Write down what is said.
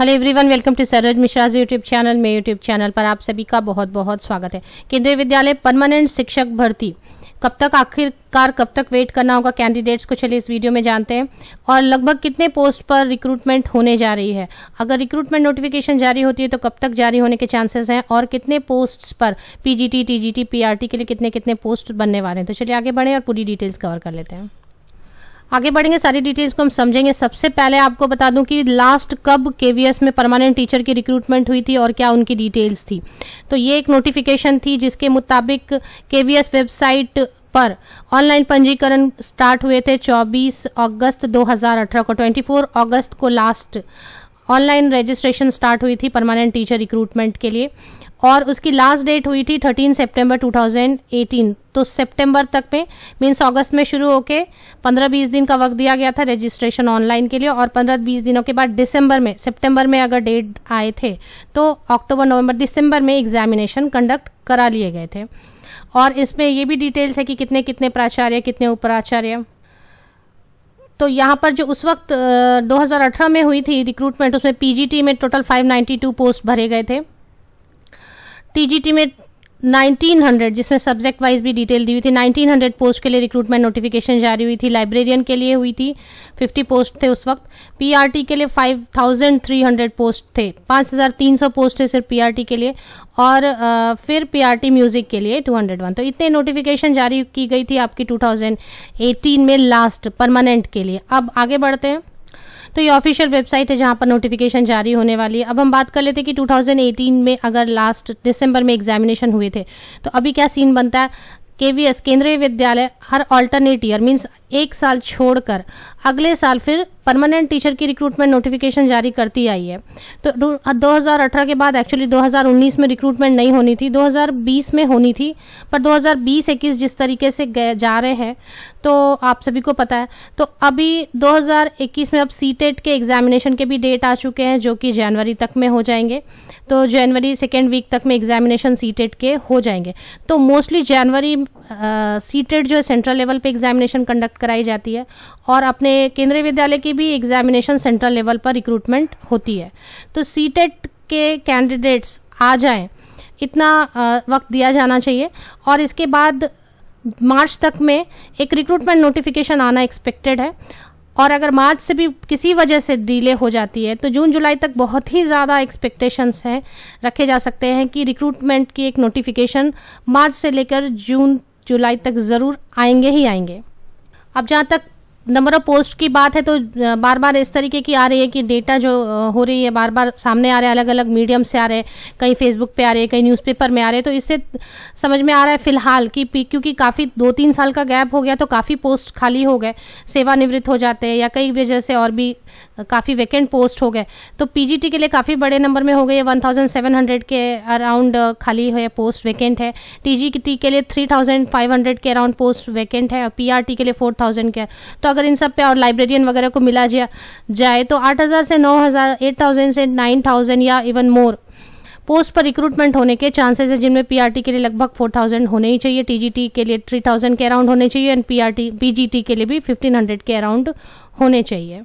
hello everyone welcome to Saroj Mishra YouTube channel में YouTube channel पर आप सभी का बहुत बहुत स्वागत है केंद्रीय विद्यालय परमानेंट शिक्षक भर्ती कब तक आखिरकार कब तक वेट करना होगा कैंडिडेट्स को चलिए इस वीडियो में जानते हैं और लगभग कितने पोस्ट पर रिक्रूटमेंट होने जा रही है अगर रिक्रूटमेंट नोटिफिकेशन जारी होती है तो कब तक जारी होने के चांसेस हैं और कितने पोस्ट्स पर पीजीटी टीजीटी पीआरटी के लिए कितने कितने पोस्ट बनने वाले हैं तो चलिए आगे बढ़े और पूरी डिटेल्स कवर कर लेते हैं आगे बढ़ेंगे सारी डिटेल्स को हम समझेंगे सबसे पहले आपको बता दूं कि लास्ट कब केवीएस में परमानेंट टीचर की रिक्रूटमेंट हुई थी और क्या उनकी डिटेल्स थी तो ये एक नोटिफिकेशन थी जिसके मुताबिक केवीएस वेबसाइट पर ऑनलाइन पंजीकरण स्टार्ट हुए थे 24 अगस्त 2018 को 24 अगस्त को लास्ट ऑनलाइन रजिस्ट्रेशन स्टार्ट हुई थी परमानेंट टीचर रिक्रूटमेंट के लिए और उसकी लास्ट डेट हुई थी 13 सितंबर 2018 तो सितंबर तक में मीन्स अगस्त में शुरू होके 15-20 दिन का वक्त दिया गया था रजिस्ट्रेशन ऑनलाइन के लिए और 15-20 दिनों के बाद दिसंबर में सितंबर में अगर डेट आए थे तो अक्टूबर नवंबर दिसंबर में एग्जामिनेशन कंडक्ट करा लिए गए थे और इसमें ये भी डिटेल्स है कि कितने कितने प्राचार्य कितने उपराचार्य तो यहाँ पर जो उस वक्त दो में हुई थी रिक्रूटमेंट उसमें पी में टोटल फाइव पोस्ट भरे गए थे टीजीटी में 1900 जिसमें सब्जेक्ट वाइज भी डिटेल दी हुई थी 1900 पोस्ट के लिए रिक्रूटमेंट नोटिफिकेशन जारी हुई थी लाइब्रेरियन के लिए हुई थी 50 पोस्ट थे उस वक्त पीआरटी के लिए 5300 पोस्ट थे 5300 पोस्ट थे सिर्फ पीआरटी के लिए और आ, फिर पीआरटी म्यूज़िक के लिए 201 तो इतने नोटिफिकेशन जारी की गई थी आपकी टू में लास्ट परमानेंट के लिए अब आगे बढ़ते हैं तो ये ऑफिशियल वेबसाइट है जहाँ पर नोटिफिकेशन जारी होने वाली है अब हम बात कर लेते हैं कि 2018 में अगर लास्ट दिसंबर में एग्जामिनेशन हुए थे तो अभी क्या सीन बनता है केवीएस केंद्रीय विद्यालय हर ऑल्टरनेट ईयर मीन्स एक साल छोड़कर अगले साल फिर परमानेंट टीचर की रिक्रूटमेंट नोटिफिकेशन जारी करती आई है तो 2018 के बाद एक्चुअली 2019 में रिक्रूटमेंट नहीं होनी थी 2020 में होनी थी पर 2020-21 जिस तरीके से गए जा रहे हैं तो आप सभी को पता है तो अभी 2021 में अब सी e के एग्जामिनेशन के भी डेट आ चुके हैं जो कि जनवरी तक में हो जाएंगे तो जनवरी सेकेंड वीक तक में एग्जामिनेशन सी e के हो जाएंगे तो मोस्टली जनवरी सी e जो है सेंट्रल लेवल पे एग्जामिनेशन कंडक्ट कराई जाती है और अपने केंद्रीय विद्यालय की भी एग्जामिनेशन सेंट्रल लेवल पर रिक्रूटमेंट होती है तो सी e के कैंडिडेट्स आ जाएं इतना वक्त दिया जाना चाहिए और इसके बाद मार्च तक में एक रिक्रूटमेंट नोटिफिकेशन आना एक्सपेक्टेड है और अगर मार्च से भी किसी वजह से डिले हो जाती है तो जून जुलाई तक बहुत ही ज़्यादा एक्सपेक्टेशंस हैं रखे जा सकते हैं कि रिक्रूटमेंट की एक नोटिफिकेशन मार्च से लेकर जून जुलाई तक ज़रूर आएंगे ही आएंगे अब जहाँ तक नंबर ऑफ पोस्ट की बात है तो बार बार इस तरीके की आ रही है कि डेटा जो हो रही है बार बार सामने आ रहे हैं अलग अलग मीडियम से आ रहे हैं कहीं फेसबुक पे आ रहे हैं कहीं न्यूज़पेपर में आ रहे हैं तो इससे समझ में आ रहा है फिलहाल कि क्योंकि काफ़ी दो तीन साल का गैप हो गया तो काफ़ी पोस्ट खाली हो गए सेवानिवृत्त हो जाते हैं या कई वजह से और भी काफ़ी वैकेंट पोस्ट हो गए तो पी के लिए काफ़ी बड़े नंबर में हो गए वन के अराउंड खाली है पोस्ट वैकेंट है टी के लिए थ्री के अराउंड पोस्ट वैकेंट है और पी के लिए फोर के तो अगर इन सब पे और लाइब्रेरियन वगैरह को मिला जाए तो आठ हज़ार से नौ हज़ार एट थाउजेंड से नाइन थाउजेंड या इवन मोर पोस्ट पर रिक्रूटमेंट होने के चांसेस है जिनमें पीआरटी के लिए लगभग 4000 होने ही चाहिए टीजीटी के लिए 3000 के अराउंड होने चाहिए एंड पीआरटी पीजीटी के लिए भी 1500 के अराउंड होने चाहिए